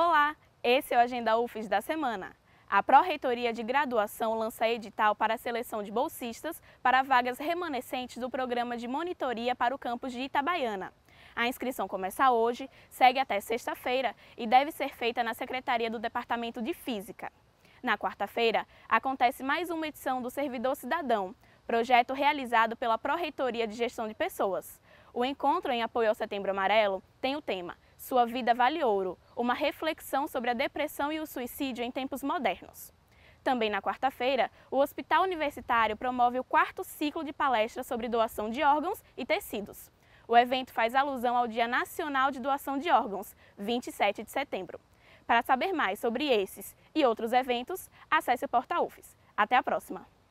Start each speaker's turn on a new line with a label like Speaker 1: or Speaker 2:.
Speaker 1: Olá, esse é o Agenda UFES da semana. A Pró-Reitoria de Graduação lança edital para a seleção de bolsistas para vagas remanescentes do programa de monitoria para o campus de Itabaiana. A inscrição começa hoje, segue até sexta-feira e deve ser feita na Secretaria do Departamento de Física. Na quarta-feira, acontece mais uma edição do Servidor Cidadão, projeto realizado pela Pró-Reitoria de Gestão de Pessoas. O encontro em apoio ao Setembro Amarelo tem o tema sua Vida Vale Ouro, uma reflexão sobre a depressão e o suicídio em tempos modernos. Também na quarta-feira, o Hospital Universitário promove o quarto ciclo de palestras sobre doação de órgãos e tecidos. O evento faz alusão ao Dia Nacional de Doação de Órgãos, 27 de setembro. Para saber mais sobre esses e outros eventos, acesse o Porta UFES. Até a próxima!